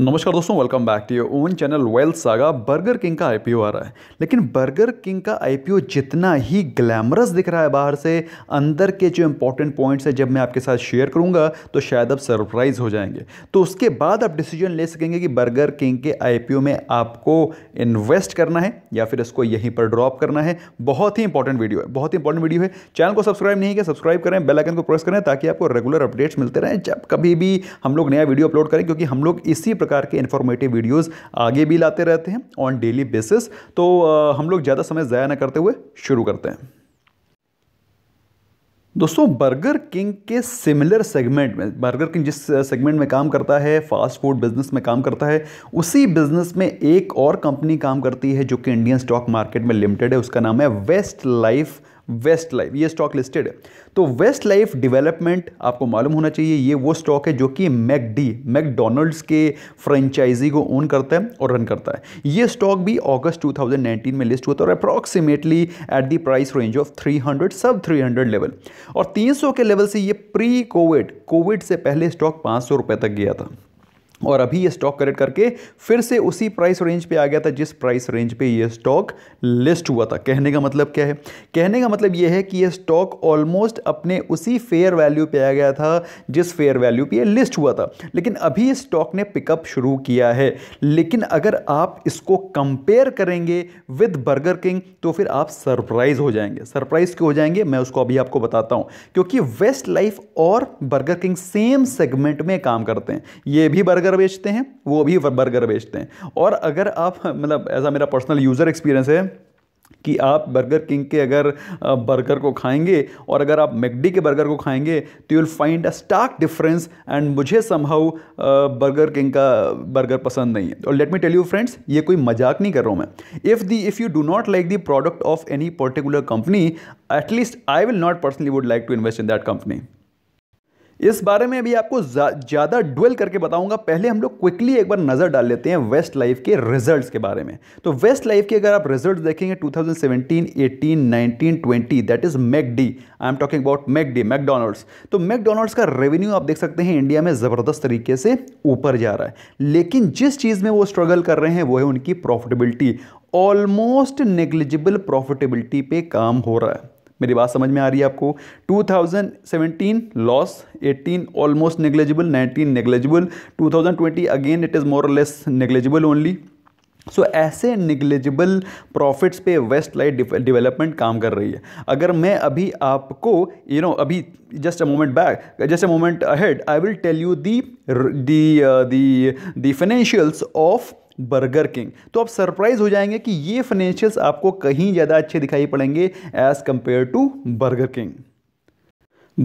नमस्कार दोस्तों welcome back to your own channel well saga Burger King का IPO आ रहा है लेकिन बर्गर किंग का आईपीओ जितना ही ग्लैमरस दिख रहा है बाहर से अंदर के जो इंपॉर्टेंट पॉइंट्स हैं जब मैं आपके साथ शेयर करूंगा तो शायद आप सरप्राइज हो जाएंगे तो उसके बाद आप डिसीजन ले सकेंगे कि बर्गर किंग के आई में आपको इन्वेस्ट करना है या फिर इसको यहीं पर ड्रॉप करना है बहुत ही इंपॉर्टेंट वीडियो है बहुत ही इंपॉर्टेंट वीडियो है चैनल को सब्सक्राइब नहीं किया सब्सक्राइब करें बेलाइकन को प्रेस करें ताकि आपको रेगुलर अपडेट्स मिलते रहें जब कभी भी हम लोग नया वीडियो अपलोड करें क्योंकि हम लोग इसी प्रकार के इन्फॉर्मेटिव वीडियोस आगे भी लाते रहते हैं ऑन डेली बेसिस तो हम लोग ज़्यादा समय ज़ाया ना करते हुए शुरू करते हैं दोस्तों बर्गर किंग के सिमिलर सेगमेंट में बर्गर किंग जिस सेगमेंट में काम करता है फास्ट फूड बिजनेस में काम करता है उसी बिजनेस में एक और कंपनी काम करती है जो कि इंडियन स्टॉक मार्केट में लिमिटेड है उसका नाम है वेस्ट लाइफ वेस्ट लाइफ ये स्टॉक लिस्टेड है तो वेस्ट लाइफ डेवलपमेंट आपको मालूम होना चाहिए ये वो स्टॉक है जो कि मैकडी मैकडोनल्ड्स के फ्रेंचाइजी को ओन करता है और रन करता है ये स्टॉक भी अगस्त 2019 में लिस्ट हुआ था और approximately at the price range of 300 सब 300 लेवल और 300 के लेवल से ये प्री कोविड कोविड से पहले स्टॉक पाँच तक गया था और अभी ये स्टॉक करेक्ट करके फिर से उसी प्राइस रेंज पे आ गया था जिस प्राइस रेंज पे ये स्टॉक लिस्ट हुआ था कहने का मतलब क्या है कहने का मतलब ये है कि ये स्टॉक ऑलमोस्ट अपने उसी फेयर वैल्यू पे आ गया था जिस फेयर वैल्यू पे ये लिस्ट हुआ था लेकिन अभी इस स्टॉक ने पिकअप शुरू किया है लेकिन अगर आप इसको कंपेयर करेंगे विद बर्गर किंग तो फिर आप सरप्राइज़ हो जाएंगे सरप्राइज़ क्यों हो जाएंगे मैं उसको अभी आपको बताता हूँ क्योंकि वेस्ट लाइफ और बर्गर किंग सेम सेगमेंट में काम करते हैं ये भी बर्गर बर्गर बेचते हैं वो भी बर्गर बेचते हैं और अगर आप मतलब एज आ मेरा पर्सनल यूज़र एक्सपीरियंस है कि आप बर्गर किंग के अगर बर्गर को खाएंगे और अगर आप मैकडी के बर्गर को खाएंगे तो you will find a stark difference and मुझे समहाउ बर्गर किंग का बर्गर पसंद नहीं है और let me tell you friends ये कोई मजाक नहीं कर रहा हूँ मैं if the if you do not like the product of any particular company at least I will not personally would like to invest in that company इस बारे में अभी आपको ज़्यादा ड्वेल करके बताऊंगा पहले हम लोग क्विकली एक बार नज़र डाल लेते हैं वेस्ट लाइफ के रिजल्ट्स के बारे में तो वेस्ट लाइफ के अगर आप रिजल्ट्स देखेंगे 2017, 18, 19, 20 that is McD I am talking about McD McDonald's तो मैकडोनल्ड्स का रेवेन्यू आप देख सकते हैं इंडिया में ज़बरदस्त तरीके से ऊपर जा रहा है लेकिन जिस चीज़ में वो स्ट्रगल कर रहे हैं वो है उनकी प्रॉफिटेबिलिटी ऑलमोस्ट नेग्लिजिबल प्रॉफिटेबिलिटी पे काम हो रहा है मेरी बात समझ में आ रही है आपको 2017 loss 18 almost negligible 19 negligible 2020 again it is more less negligible only so so, ऐसे निगलेजिबल प्रॉफिट्स पे वेस्ट लाइट डेवलपमेंट काम कर रही है अगर मैं अभी आपको यू you नो know, अभी just a moment back just a moment ahead I will tell you the the the financials of Burger King तो आप सरप्राइज हो जाएंगे कि ये फाइनेंशियल्स आपको कहीं ज़्यादा अच्छे दिखाई पड़ेंगे as compare to Burger King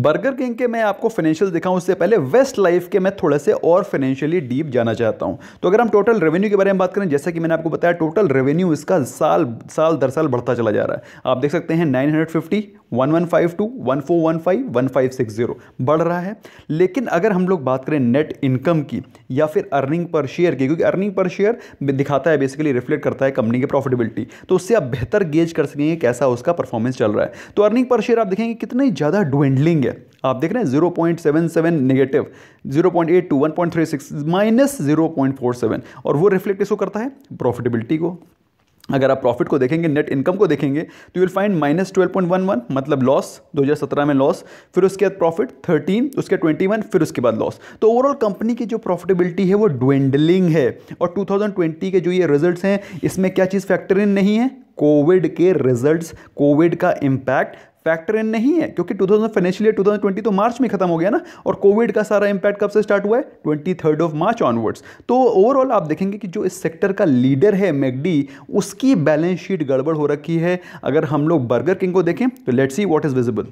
Burger King के मैं आपको फाइनेंशियल दिखाऊं उससे पहले वेस्ट लाइफ के मैं थोड़े से और फाइनेंशियली डीप जाना चाहता हूं तो अगर हम टोटल रेवेन्यू के बारे में बात करें जैसा कि मैंने आपको बताया टोटल रेवेन्यू इसका साल साल दर साल बढ़ता चला जा रहा है आप देख सकते हैं 950 1152, सिक्स जीरो बढ़ रहा है लेकिन अगर हम लोग बात करें नेट इनकम की या फिर अर्निंग पर शेयर की क्योंकि अर्निंग पर शेयर दिखाता है बेसिकली रिफ्लेक्ट करता है कंपनी की प्रॉफिटेबिलिटी तो उससे आप बेहतर गेज कर सकेंगे कैसा उसका परफॉर्मेंस चल रहा है तो अर्निंग पर शेयर आप देखेंगे कितनी ज़्यादा डुवेंडलिंग है आप देख रहे हैं zero point seven seven negative zero point eight two one point three six minus zero point four seven और वो रिफ्लेक्ट इसको करता है प्रॉफिटेबिलिटी को अगर आप प्रॉफिट को देखेंगे नेट इनकम को देखेंगे तो you will find minus twelve point one one मतलब लॉस 2017 में लॉस फिर उसके बाद प्रॉफिट 13 उसके 21 फिर उसके बाद लॉस तो ओवरऑल कंपनी की जो प्रॉफिटेबिलिटी है वो ड्वेंडलिंग है और 2020 के जो ये रिजल्ट्स हैं इसमें क्या चीज़ फैक्टर इन नहीं है कोविड के रिजल्ट्स कोविड का इम्पैक्ट फैक्टर इन नहीं है क्योंकि 2000 फाइनेंशियल ईयर 2020 तो मार्च में खत्म हो गया ना और कोविड का सारा इंपैक्ट कब से स्टार्ट हुआ है twenty third of March onwards तो ओवरऑल आप देखेंगे कि जो इस सेक्टर का लीडर है मैगडी उसकी बैलेंस शीट गड़बड़ हो रखी है अगर हम लोग बर्गर किंग को देखें तो let's see what is visible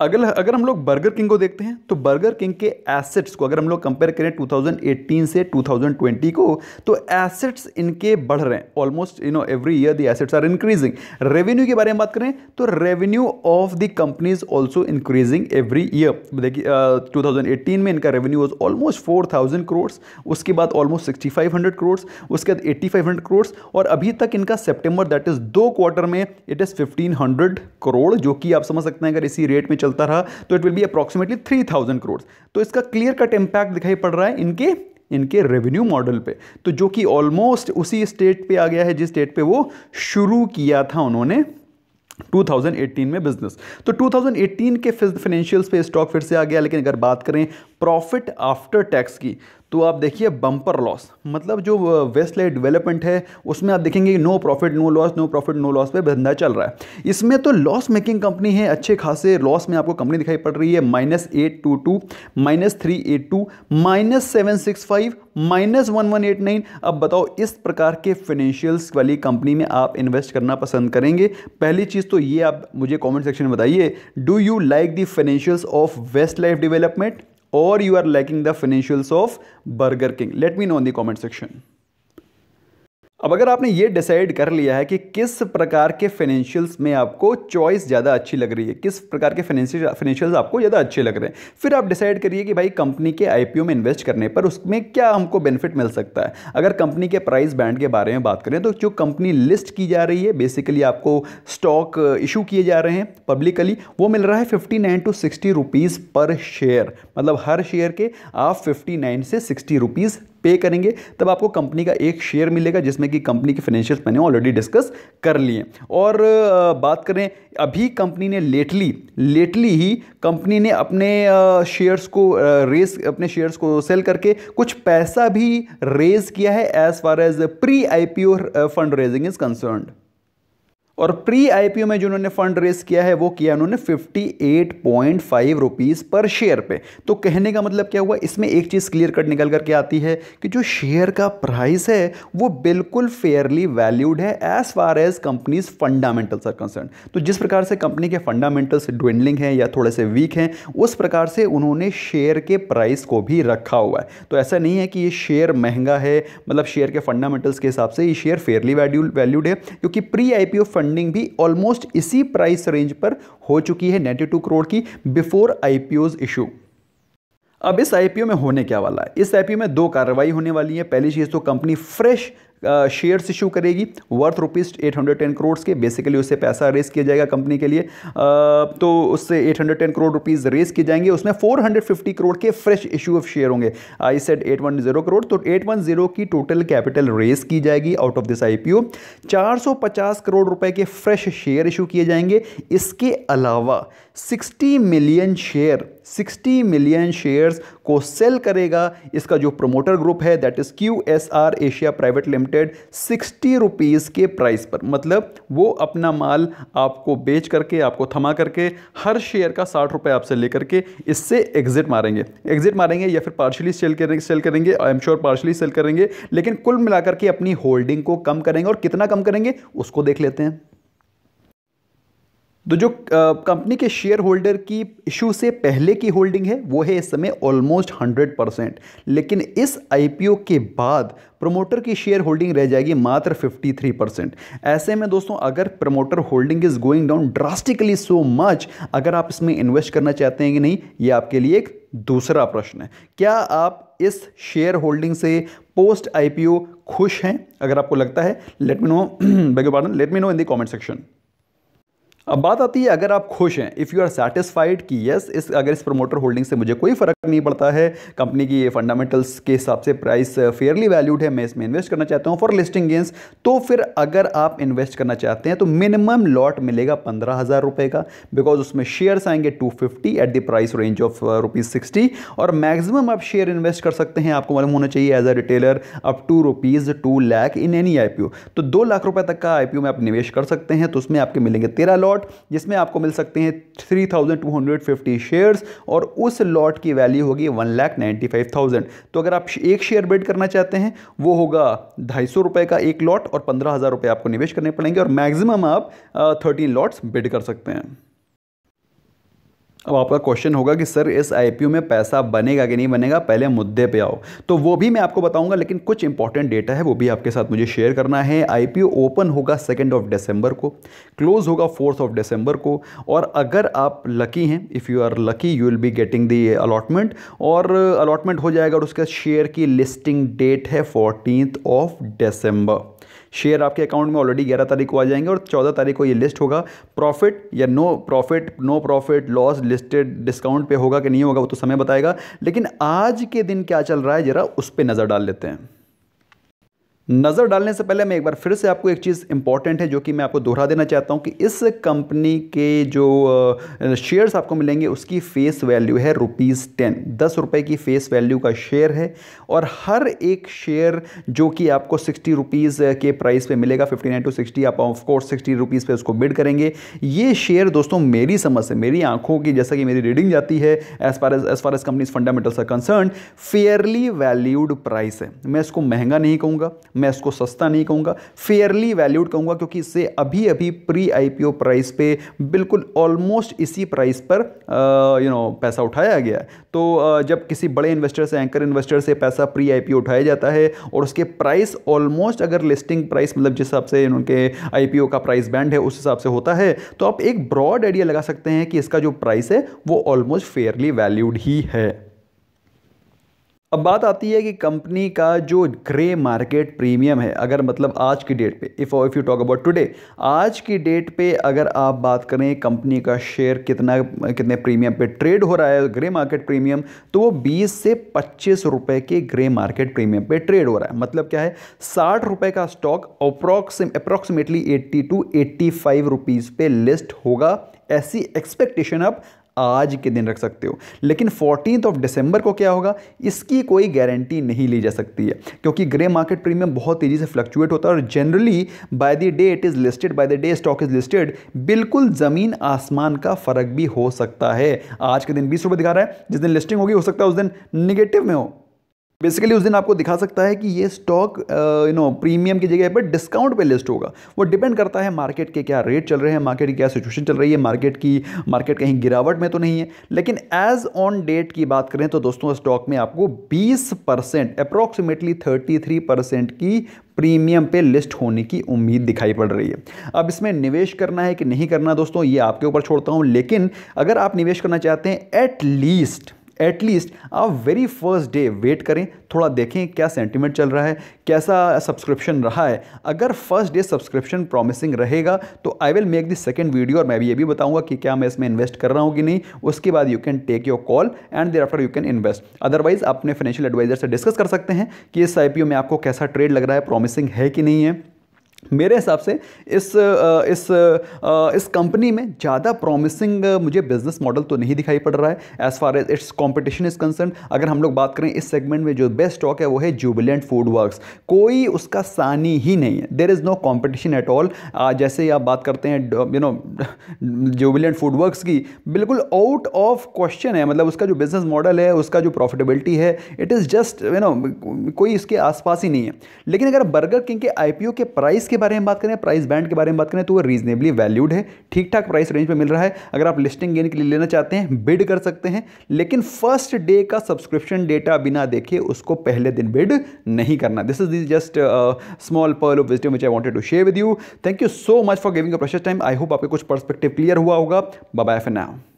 अगर अगर हम लोग बर्गर किंग को देखते हैं तो बर्गर किंग के एसेट्स को अगर हम लोग कंपेयर करें 2018 से 2020 को तो एसेट्स इनके बढ़ रहे हैं almost you know every year the assets are increasing revenue के बारे में बात करें तो revenue of the companies also increasing every year देखिए टू में इनका revenue was almost four thousand उसके बाद ऑलमोस्ट सिक्सटी फाइव हंड्रेड उसके बाद एट्टी फाइव हंड्रेड और अभी तक इनका सेप्टेम्बर दैट इज़ दो क्वार्टर में it is fifteen hundred crore जो कि आप समझ सकते हैं अगर इसी रेट में चलता रहा तो it will be approximately three thousand crore तो इसका क्लियर कट इम्पैक्ट दिखाई पड़ रहा है इनके इनके रेवेन्यू मॉडल पे तो जो कि ऑलमोस्ट उसी स्टेट पे आ गया है जिस स्टेट पे वो शुरू किया था उन्होंने 2018 में बिजनेस तो 2018 के फिनेंशियल्स पे स्टॉक फिर से आ गया लेकिन अगर बात करें प्रॉफिट आफ्टर टैक्स की तो आप देखिए बम्पर लॉस मतलब जो वेस्ट लाइट डेवलपमेंट है उसमें आप देखेंगे no profit no loss no profit no loss पे धंधा चल रहा है इसमें तो लॉस मेकिंग कंपनी है अच्छे खासे लॉस में आपको कंपनी दिखाई पड़ रही है minus eight two two minus three eight two minus seven six five minus one one eight nine अब बताओ इस प्रकार के फाइनेंशियल्स वाली कंपनी में आप इन्वेस्ट करना पसंद करेंगे पहली चीज़ तो ये आप मुझे कॉमेंट सेक्शन में बताइए do you like the financials of Westlife development or you are lacking the financials of Burger King? Let me know in the comment section. अब अगर आपने ये डिसाइड कर लिया है कि किस प्रकार के फाइनेंशियल्स में आपको चॉइस ज़्यादा अच्छी लग रही है किस प्रकार के फाइनेंशियल फाइनेंशियल्स आपको ज़्यादा अच्छे लग रहे हैं फिर आप डिसाइड करिए कि भाई कंपनी के आईपीओ में इन्वेस्ट करने पर उसमें क्या हमको बेनिफिट मिल सकता है अगर कंपनी के प्राइस बैंड के बारे में बात करें तो जो कंपनी लिस्ट की जा रही है बेसिकली आपको स्टॉक इशू किए जा रहे हैं पब्लिकली वो मिल रहा है fifty nine to sixty rupees पर शेयर मतलब हर शेयर के आप फिफ्टी नाइन से सिक्सटी रुपीज़ पे करेंगे तब आपको कंपनी का एक शेयर मिलेगा जिसमें कि कंपनी के फाइनेंशियल्स मैंने ऑलरेडी डिस्कस कर लिए और बात करें अभी कंपनी ने लेटली लेटली ही कंपनी ने अपने शेयर्स को रेस अपने शेयर्स को सेल करके कुछ पैसा भी रेज किया है as far as pre I fund raising is concerned और प्री आईपीओ में जिन्होंने फंड रेस किया है वो किया उन्होंने fifty eight point five rupees पर शेयर पे तो कहने का मतलब क्या हुआ इसमें एक चीज़ क्लियर कट निकल करके आती है कि जो शेयर का प्राइस है वो बिल्कुल फेयरली वैल्यूड है as far as companies fundamentals are concern तो जिस प्रकार से कंपनी के फंडामेंटल्स ड्वेंडलिंग हैं या थोड़े से वीक हैं उस प्रकार से उन्होंने शेयर के प्राइस को भी रखा हुआ है तो ऐसा नहीं है कि ये शेयर महंगा है मतलब शेयर के फंडामेंटल्स के हिसाब से ये शेयर फेयरली वैल्यूड है क्योंकि प्री आईपीओ फंड फंडिंग भी ऑलमोस्ट इसी प्राइस रेंज पर हो चुकी है टू करोड़ की बिफोर आईपीओज इशू अब इस आईपीओ में होने क्या वाला है इस आईपीओ में दो कार्रवाई होने वाली है पहली चीज़ तो कंपनी फ्रेश शेयर्स इशू करेगी worth rupees eight hundred ten crore के बेसिकली उससे पैसा रेस किया जाएगा कंपनी के लिए तो उससे eight hundred ten crore rupees raise किए जाएंगे उसमें फोर हंड्रेड फिफ्टी करोड़ के फ्रेश इशू ऑफ शेयर होंगे I set eight one zero crore तो एट वन जीरो की टोटल कैपिटल रेस की जाएगी out of this I P O चार सौ पचास करोड़ रुपए के फ्रेश शेयर इशू किए जाएंगे इसके अलावा sixty million share sixty million shares को सेल करेगा इसका जो प्रोमोटर ग्रुप है that is Q S R Asia private limited sixty rupees के प्राइस पर मतलब वो अपना माल आपको बेच करके आपको थमा करके हर शेयर का साठ रुपए आपसे लेकर के इससे एग्जिट मारेंगे एग्जिट मारेंगे या फिर पार्शली सेल करेंगे सेल करेंगे I am sure partially sell करेंगे लेकिन कुल मिलाकर के अपनी होल्डिंग को कम करेंगे और कितना कम करेंगे उसको देख लेते हैं तो जो कंपनी के शेयर होल्डर की इशू से पहले की होल्डिंग है वो है इस समय ऑलमोस्ट हंड्रेड परसेंट लेकिन इस आईपीओ के बाद प्रमोटर की शेयर होल्डिंग रह जाएगी मात्र 53 परसेंट ऐसे में दोस्तों अगर promoter holding is going down drastically so much अगर आप इसमें इन्वेस्ट करना चाहते हैं कि नहीं ये आपके लिए एक दूसरा प्रश्न है क्या आप इस शेयर होल्डिंग से पोस्ट आईपीओ खुश हैं अगर आपको लगता है let me know beg your pardon let me know in the comment section अब बात आती है अगर आप खुश हैं इफ़ यू आर सेटिस्फाइड कि यस इस अगर इस प्रमोटर होल्डिंग से मुझे कोई फ़र्क नहीं पड़ता है कंपनी की फंडामेंटल्स के हिसाब से प्राइस फेयरली वैल्यूड है मैं इसमें इन्वेस्ट करना चाहता हूँ फॉर लिस्टिंग गेंस तो फिर अगर आप इन्वेस्ट करना चाहते हैं तो मिनिमम लॉट मिलेगा पंद्रह हज़ार रुपये का बिकॉज उसमें शेयर्स आएंगे two fifty at the price range of rupees sixty और मैक्सिमम आप शेयर इन्वेस्ट कर सकते हैं आपको मालूम होना चाहिए as a retailer up to rupees two lakh in any I तो दो लाख रुपये तक का आई में आप निवेश कर सकते हैं तो उसमें आपके मिलेंगे तेरह लॉट लॉट जिसमें आपको मिल सकते हैं 3250 शेयर्स और उस लॉट की वैल्यू होगी one lakh ninety five thousand तो अगर आप एक शेयर बेड करना चाहते हैं वो होगा ढाई सौ रुपये का एक लॉट और पंद्रह हज़ार रुपये आपको निवेश करने पड़ेंगे और मैक्सिमम आप थर्टीन लॉट्स बेड कर सकते हैं अब आपका क्वेश्चन होगा कि सर इस आईपीओ में पैसा बनेगा कि नहीं बनेगा पहले मुद्दे पे आओ तो वो भी मैं आपको बताऊंगा लेकिन कुछ इंपॉर्टेंट डेटा है वो भी आपके साथ मुझे शेयर करना है आईपीओ ओपन होगा सेकेंड ऑफ डिसम्बर को क्लोज होगा फोर्थ ऑफ डिसम्बर को और अगर आप लकी हैं if you are lucky you will be getting the allotment और अलॉटमेंट हो जाएगा और उसके शेयर की लिस्टिंग डेट है फोर्टीन ऑफ डिसम्बर शेयर आपके अकाउंट में ऑलरेडी ग्यारह तारीख को आ जाएंगे और चौदह तारीख को ये लिस्ट होगा प्रॉफिट या no profit no profit loss listed discount पे होगा कि नहीं होगा वो तो समय बताएगा लेकिन आज के दिन क्या चल रहा है ज़रा उस पर नज़र डाल लेते हैं नज़र डालने से पहले मैं एक बार फिर से आपको एक चीज़ इंपॉर्टेंट है जो कि मैं आपको दोहरा देना चाहता हूँ कि इस कंपनी के जो शेयर्स आपको मिलेंगे उसकी फ़ेस वैल्यू है रुपीज़ टेन दस रुपये की फ़ेस वैल्यू का शेयर है और हर एक शेयर जो कि आपको सिक्सटी रुपीज़ के प्राइस पे मिलेगा फिफ्टी नाइन टू सिक्सटी आप ऑफकोर्स सिक्सटी रुपीज़ पर उसको बिड करेंगे ये शेयर दोस्तों मेरी समझ से मेरी आँखों की जैसा कि मेरी रीडिंग जाती है as far as as far as companies fundamentals are concern fairly valued price है मैं इसको महंगा नहीं कहूँगा मैं इसको सस्ता नहीं कहूँगा फेयरली वैल्यूड कहूँगा क्योंकि इससे अभी अभी प्री ओ प्राइस पे बिल्कुल ऑलमोस्ट इसी प्राइस पर यू नो पैसा उठाया गया है तो जब किसी बड़े इन्वेस्टर से एंकर इन्वेस्टर से पैसा प्री आई उठाया जाता है और उसके प्राइस ऑलमोस्ट अगर लिस्टिंग प्राइस मतलब जिस हिसाब से उनके आई का प्राइस बैंड है उस हिसाब से होता है तो आप एक ब्रॉड आइडिया लगा सकते हैं कि इसका जो प्राइस है वो ऑलमोस्ट फेयरली वैल्यूड ही है अब बात आती है कि कंपनी का जो ग्रे मार्केट प्रीमियम है अगर मतलब आज की डेट पे if if you talk about today आज की डेट पे अगर आप बात करें कंपनी का शेयर कितना कितने प्रीमियम पे ट्रेड हो रहा है ग्रे मार्केट प्रीमियम तो वो 20 से पच्चीस रुपए के ग्रे मार्केट प्रीमियम पे ट्रेड हो रहा है मतलब क्या है साठ रुपए का stock approximately approximately eighty two eighty five rupees पे लिस्ट होगा ऐसी एक्सपेक्टेशन अब आज के दिन रख सकते हो लेकिन फोर्टीन ऑफ दिसंबर को क्या होगा इसकी कोई गारंटी नहीं ली जा सकती है क्योंकि ग्रे मार्केट प्रीमियम बहुत तेज़ी से फ्लक्चुएट होता है और generally by the day it is listed by the day stock is listed बिल्कुल ज़मीन आसमान का फ़र्क भी हो सकता है आज के दिन बीस रुपये दिखा रहा है जिस दिन लिस्टिंग होगी हो सकता है उस दिन निगेटिव में हो बेसिकली उस दिन आपको दिखा सकता है कि ये स्टॉक यू नो प्रीमियम की जगह पर डिस्काउंट पे लिस्ट होगा वो डिपेंड करता है मार्केट के क्या रेट चल रहे हैं मार्केट की क्या सिचुएशन चल रही है मार्केट की मार्केट कहीं गिरावट में तो नहीं है लेकिन एज ऑन डेट की बात करें तो दोस्तों स्टॉक में आपको 20 परसेंट अप्रॉक्सीमेटली 33 परसेंट की प्रीमियम पे लिस्ट होने की उम्मीद दिखाई पड़ रही है अब इसमें निवेश करना है कि नहीं करना दोस्तों ये आपके ऊपर छोड़ता हूँ लेकिन अगर आप निवेश करना चाहते हैं एट लीस्ट एटलीस्ट आप वेरी फर्स्ट डे वेट करें थोड़ा देखें क्या सेंटिमेंट चल रहा है कैसा सब्सक्रिप्शन रहा है अगर फर्स्ट डे सब्सक्रिप्शन प्रॉमिसिंग रहेगा तो I will make the second video और मैं भी ये भी बताऊंगा कि क्या मैं इसमें इन्वेस्ट कर रहा हूँ कि नहीं उसके बाद you can take your call and there after you can invest otherwise अपने फाइनेंशियल एडवाइजर से डिस्कस कर सकते हैं कि इस आई में आपको कैसा ट्रेड लग रहा है प्रॉमिसिंग है कि नहीं है मेरे हिसाब से इस इस इस कंपनी में ज़्यादा प्रॉमिसिंग मुझे बिजनेस मॉडल तो नहीं दिखाई पड़ रहा है as far as it's competition is concern अगर हम लोग बात करें इस सेगमेंट में जो बेस्ट स्टॉक है वो है जुबिलेंट फूड वर्कस कोई उसका सानी ही नहीं है there is no competition at all जैसे ही आप बात करते हैं you know Jubilant food works की बिल्कुल आउट ऑफ क्वेश्चन है मतलब उसका जो बिजनेस मॉडल है उसका जो प्रॉफिटेबिलिटी है it is just you know कोई इसके आसपास ही नहीं है लेकिन अगर बर्गर किंग के आई के प्राइस के बारे में बात करें प्राइस बैंड के बारे में बात करें तो वो रीजनेबली वैल्यूड है ठीक ठाक प्राइस रेंज में मिल रहा है अगर आप लिस्टिंग गेन के लिए लेना चाहते हैं बिड कर सकते हैं लेकिन फर्स्ट डे का सब्सक्रिप्शन डेटा बिना देखे उसको पहले दिन बिड नहीं करना this is just small pearl of wisdom which I wanted to share with you thank you so much for giving a precious time I hope आपके कुछ पर्सपेक्टिव क्लियर हुआ होगा बाय फॉर नाउ